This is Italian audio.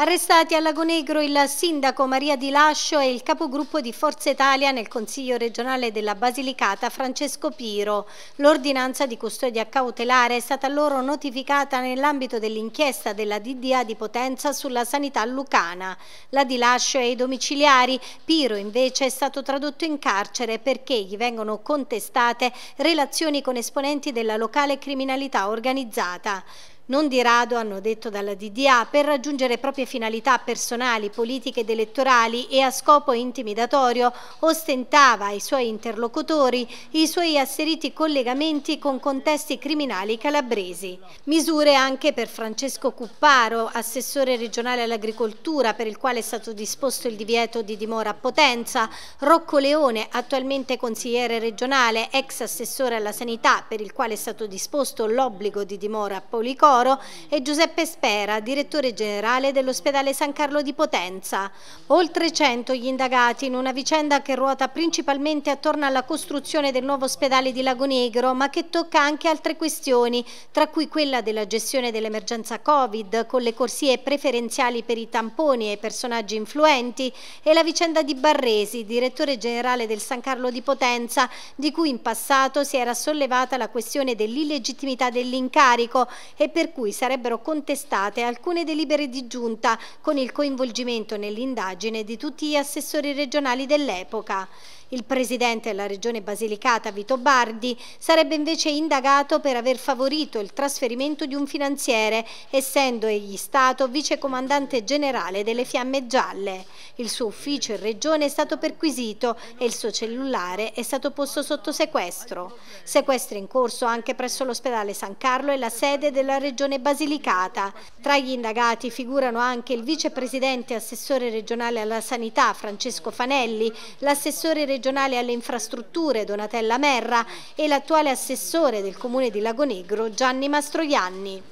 Arrestati a Lago Negro il sindaco Maria Di Lascio e il capogruppo di Forza Italia nel Consiglio regionale della Basilicata Francesco Piro. L'ordinanza di custodia cautelare è stata loro notificata nell'ambito dell'inchiesta della DDA di Potenza sulla sanità lucana. La Di Lascio è ai domiciliari, Piro invece è stato tradotto in carcere perché gli vengono contestate relazioni con esponenti della locale criminalità organizzata non di rado hanno detto dalla DDA, per raggiungere proprie finalità personali, politiche ed elettorali e a scopo intimidatorio ostentava ai suoi interlocutori i suoi asseriti collegamenti con contesti criminali calabresi. Misure anche per Francesco Cupparo, assessore regionale all'agricoltura, per il quale è stato disposto il divieto di dimora a Potenza, Rocco Leone, attualmente consigliere regionale, ex assessore alla sanità, per il quale è stato disposto l'obbligo di dimora a Policoro, Moro e Giuseppe Spera, direttore generale dell'ospedale San Carlo di Potenza. Oltre 100 gli indagati in una vicenda che ruota principalmente attorno alla costruzione del nuovo ospedale di Lago Negro, ma che tocca anche altre questioni, tra cui quella della gestione dell'emergenza Covid, con le corsie preferenziali per i tamponi e i personaggi influenti, e la vicenda di Barresi, direttore generale del San Carlo di Potenza, di cui in passato si era sollevata la questione dell'illegittimità dell'incarico e per cui sarebbero contestate alcune delibere di giunta con il coinvolgimento nell'indagine di tutti gli assessori regionali dell'epoca. Il presidente della regione Basilicata, Vito Bardi, sarebbe invece indagato per aver favorito il trasferimento di un finanziere, essendo egli stato vicecomandante generale delle Fiamme Gialle. Il suo ufficio in regione è stato perquisito e il suo cellulare è stato posto sotto sequestro. Sequestro in corso anche presso l'ospedale San Carlo e la sede della regione Basilicata. Tra gli indagati figurano anche il vicepresidente assessore regionale alla sanità Francesco Fanelli, l'assessore regionale regionale alle infrastrutture Donatella Merra e l'attuale assessore del comune di Lagonegro Gianni Mastroianni.